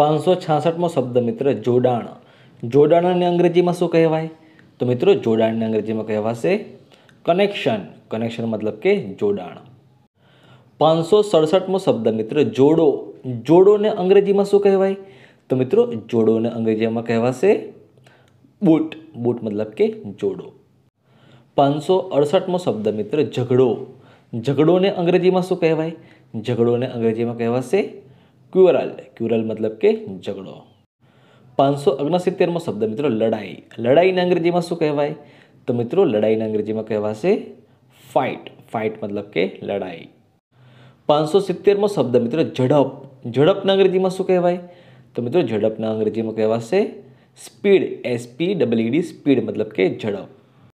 પાંચસો છાસઠમો શબ્દ મિત્ર જોડાણ જોડાણને અંગ્રેજીમાં શું કહેવાય તો મિત્રો જોડાણને અંગ્રેજીમાં કહેવાશે કનેક્શન કનેક્શન મતલબ કે જોડાણ પાંચસો સડસઠમો શબ્દ મિત્ર જોડો જોડોને અંગ્રેજીમાં શું કહેવાય તો મિત્રો જોડોને અંગ્રેજીમાં કહેવાશે બૂટ બૂટ મતલબ કે જોડો પાંચસો અડસઠમો શબ્દ મિત્ર ઝઘડો ઝઘડોને અંગ્રેજીમાં શું કહેવાય ઝઘડોને અંગ્રેજીમાં કહેવાશે क्यूरल क्यूरल मतलब के झगड़ो पांच सौ अग्न सीतेर में शब्द मित्रों लड़ाई लड़ाई ने अंग्रेजी में शू कहवाई तो मित्रों लड़ाई ने अंग्रेजी में कहवा से फाइट फाइट मतलब के लड़ाई पांच सौ सीतेर शब्द मित्रों झड़प झड़प ने अंग्रेजी में शू कहवाई तो मित्रों झड़प ने अंग्रेजी में कहवा से speed SP W D speed मतलब के झड़प